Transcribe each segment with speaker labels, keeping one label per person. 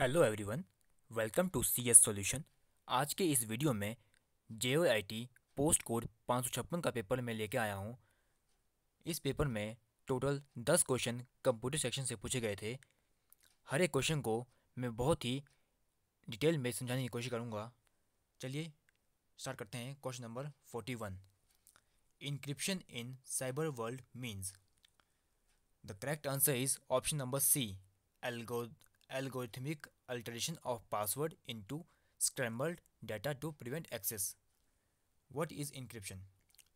Speaker 1: Hello everyone welcome to C S solution आज के इस वीडियो में J O I T post code पाँच का पेपर मैं लेके आया हूँ इस पेपर में टोटल दस क्वेश्चन कंप्यूटर सेक्शन से पूछे गए थे हर एक क्वेश्चन को मैं बहुत ही डिटेल में समझाने की कोशिश करूँगा चलिए स्टार्ट करते हैं question number forty one encryption in cyber world means the correct answer is option number C algo algorithmic alteration of password into scrambled data to prevent access. What is encryption?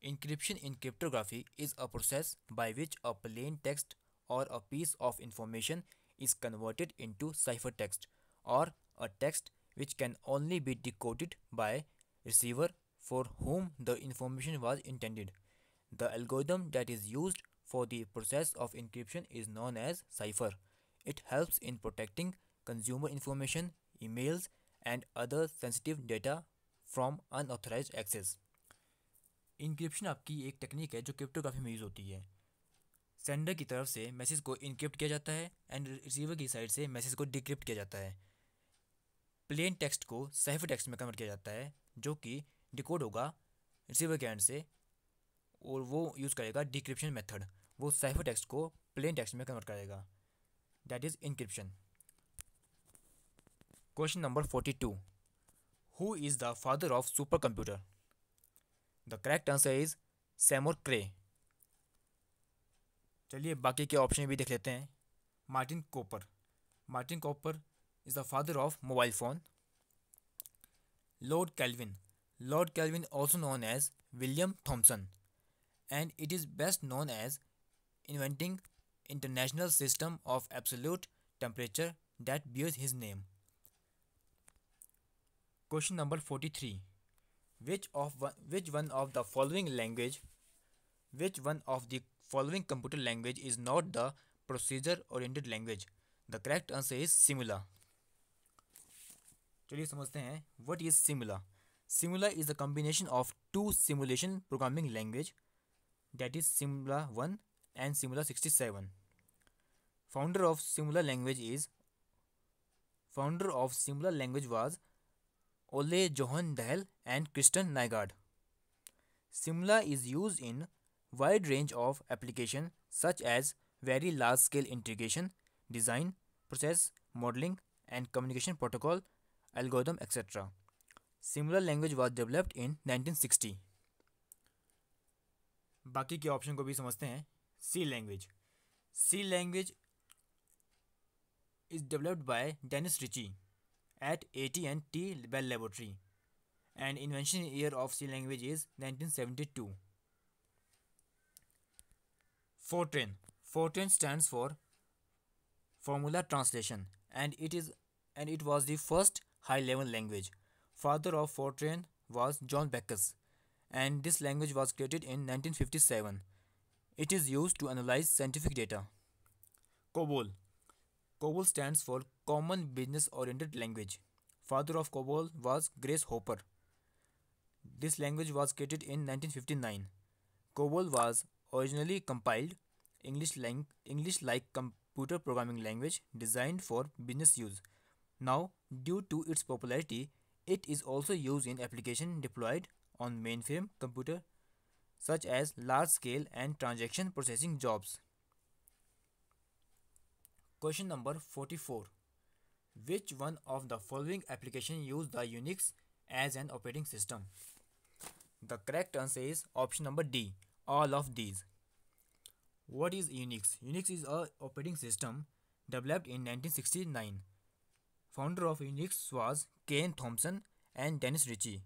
Speaker 1: Encryption in cryptography is a process by which a plain text or a piece of information is converted into ciphertext or a text which can only be decoded by receiver for whom the information was intended. The algorithm that is used for the process of encryption is known as cipher. It helps in protecting consumer information, emails, and other sensitive data from unauthorized access. Encryption आपकी एक technique है जो cryptography में use होती है sender की तरफ से मैसेज को इनक्रिप्ट किया जाता है एंड रिसीवर की साइड से मैसेज को डिक्रिप्ट किया जाता है प्लेन टेक्स्ट को साइफर टेक्स्ट में कन्वर्ट किया जाता है जो कि डिकोड होगा रिसीवर के एंड से और वो यूज़ करेगा डिक्रिप्शन मेथड वो साइफर टेक्स्ट को प्लेन टेक्स्ट में कन्वर्ट करेगा that is encryption question number forty two who is the father of super computer the correct answer is Seymour Cray चलिए बाकी के ऑप्शन भी देख लेते हैं Martin Cooper Martin Cooper is the father of mobile phone Lord Kelvin Lord Kelvin also known as William Thomson and it is best known as inventing international system of absolute temperature that bears his name. Question number 43. Which of one, which one of the following language which one of the following computer language is not the procedure oriented language? The correct answer is Simula. चलिए समझते हैं what is Simula. Simula is a combination of two simulation programming language. That is Simula one and Simula sixty-seven. founder of similar language is founder of similar language was Ole Johan Dahl and christian Nygaard. Simla is used in wide range of application such as very large scale integration, design, process, modeling and communication protocol, algorithm etc. Similar language was developed in 1960. baki ke option ko bhi samajhte hain c language c language is developed by Dennis Ritchie at AT&T Bell Laboratory and invention year of C language is 1972. Fortran. Fortran stands for Formula Translation and it is and it was the first high-level language. Father of Fortran was John Backus and this language was created in 1957. It is used to analyze scientific data. COBOL. COBOL stands for Common Business Oriented Language. Father of COBOL was Grace Hopper. This language was created in 1959. COBOL was originally compiled English lang- English like computer programming language designed for business use. Now, due to its popularity, it is also used in applications deployed on mainframe computer such as large scale and transaction processing jobs. Question number 44. Which one of the following application use the Unix as an operating system? The correct answer is option number D, all of these. What is Unix? Unix is a operating system developed in 1969. Founder of Unix was Ken Thompson and Dennis Ritchie.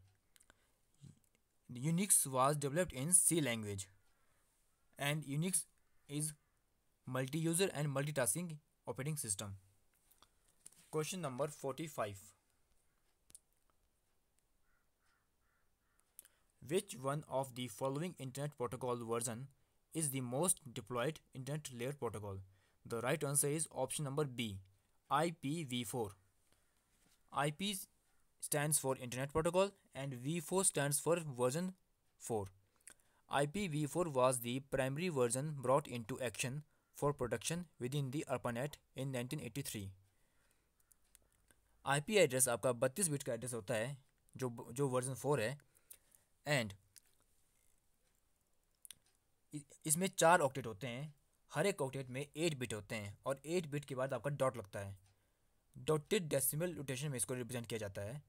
Speaker 1: Unix was developed in C language and Unix is multi-user and multitasking operating system. Question number 45 Which one of the following internet protocol version is the most deployed internet layer protocol? The right answer is option number B IPv4. IP stands for internet protocol and V4 stands for version 4. IPv4 was the primary version brought into action for production within the ARPANET in 1983. IP address आपका 32 bit का address होता है जो जो version four है and इसमें चार octet होते हैं हर एक ऑक्टेट में एट बिट होते हैं और एट बिट के बाद आपका डॉट लगता है डॉटेड decimal रोटेशन में इसको represent किया जाता है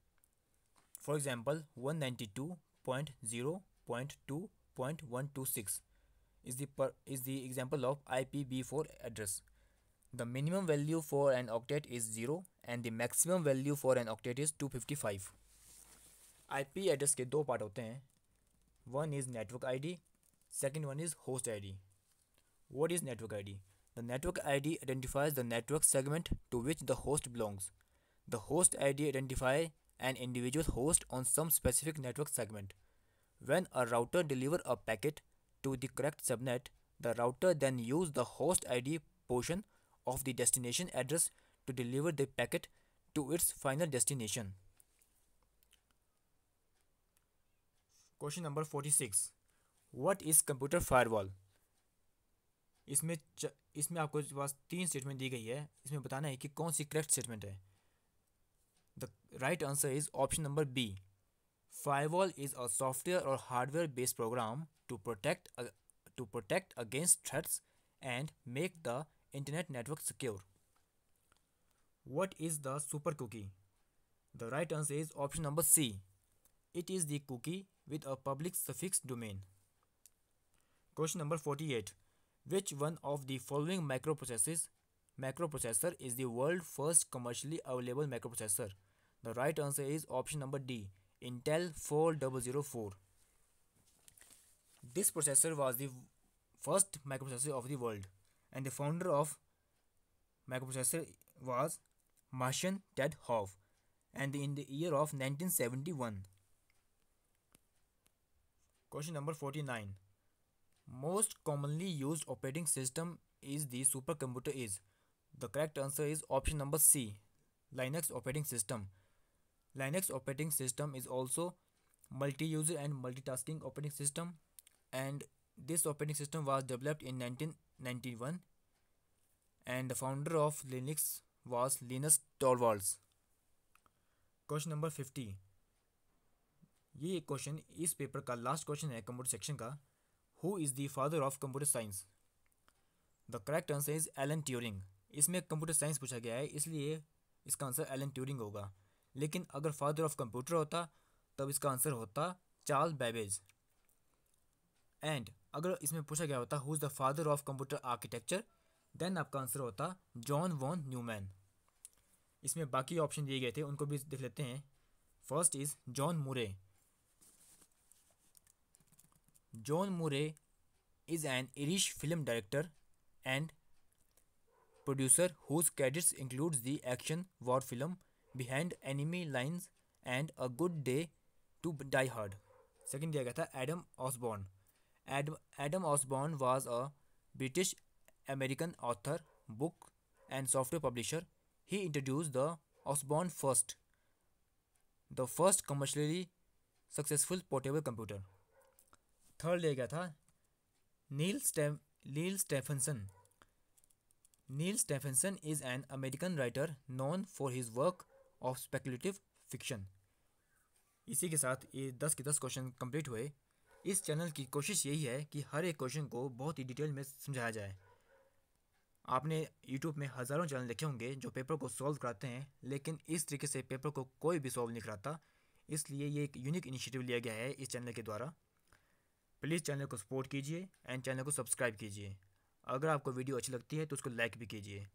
Speaker 1: for example one ninety two point zero point two point one two six is the per, is the example of IPv4 address. The minimum value for an octet is 0 and the maximum value for an octet is 255. IP address के दो part होते हैं One is network ID. Second one is host ID. What is network ID? The network ID identifies the network segment to which the host belongs. The host ID identifies an individual host on some specific network segment. When a router delivers a packet, to the correct subnet, the router then use the host ID portion of the destination address to deliver the packet to its final destination. Question number 46. What is computer firewall? Firewall इसमें इसमें आपको पास तीन statement दी गई है इसमें बताना है कि कौन सी करेक्ट स्टेटमेंट है the right answer is option number B Firewall is a software or hardware based program to protect, uh, to protect against threats and make the internet network secure. What is the super cookie? The right answer is option number C. It is the cookie with a public suffix domain. Question number 48. Which one of the following microprocessors microprocessor is the world's first commercially available microprocessor? The right answer is option number D. Intel 4004. This processor was the first microprocessor of the world and the founder of microprocessor was Martian Ted Hoff and in the year of 1971. Question number 49. Most commonly used operating system is the supercomputer is. The correct answer is option number C, Linux operating system. Linux operating system is also multi-user and multitasking operating system and this operating system was developed in 1991 and the founder of Linux was Linus Torvalds. Question number fifty. ये question question इस paper का last question है computer section का the father of computer science? The correct answer is Alan Turing. Alan इसमें computer science पूछा गया है इसलिए इसका आंसर एलन ट्यूरिंग होगा लेकिन अगर फादर ऑफ कंप्यूटर होता तब इसका आंसर होता चार्ल बैबेज एंड अगर इसमें पूछा गया होता who is the father of computer architecture then आपका आंसर होता जॉन वॉन न्यूमैन इसमें बाकी ऑप्शन दिए गए थे उनको भी देख लेते हैं first is John Murray John Murray is an Irish film director and producer whose credits includes the action war film Behind Enemy Lines and a good day to die hard second दिया गया था Adam Osborne Adam Osborne was a British American author book and software publisher he introduce the Osborne first the first commercially successful portable computer third लिया गया था Neal stem Neal Stephenson Neil Stephenson is an American writer known for his work of speculative fiction इसी के साथ ये दस के दस क्वेश्चन कंप्लीट हुए इस चैनल की कोशिश यही है कि हर एक क्वेश्चन को बहुत ही डिटेल में समझाया जाए आपने यूट्यूब में हज़ारों चैनल देखे होंगे जो पेपर को सॉल्व कराते हैं लेकिन इस तरीके से पेपर को कोई भी सॉल्व नहीं कराता इसलिए ये एक यूनिक इनिशिएटिव लिया गया है इस चैनल के द्वारा प्लीज़ चैनल को सपोर्ट कीजिए एंड चैनल को सब्सक्राइब कीजिए अगर आपको वीडियो अच्छी लगती है तो उसको लाइक भी कीजिए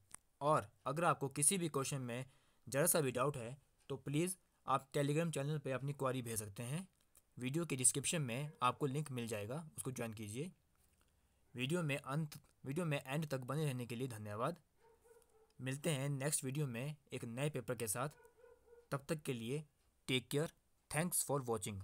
Speaker 1: और अगर आपको किसी भी क्वेश्चन में ज़रा सा भी डाउट है तो प्लीज़ आप टेलीग्राम चैनल पर अपनी क्वारी भेज सकते हैं वीडियो के डिस्क्रिप्शन में आपको लिंक मिल जाएगा उसको ज्वाइन कीजिए वीडियो में अंत वीडियो में एंड तक बने रहने के लिए धन्यवाद मिलते हैं नेक्स्ट वीडियो में एक नए पेपर के साथ तब तक के लिए take care thanks for watching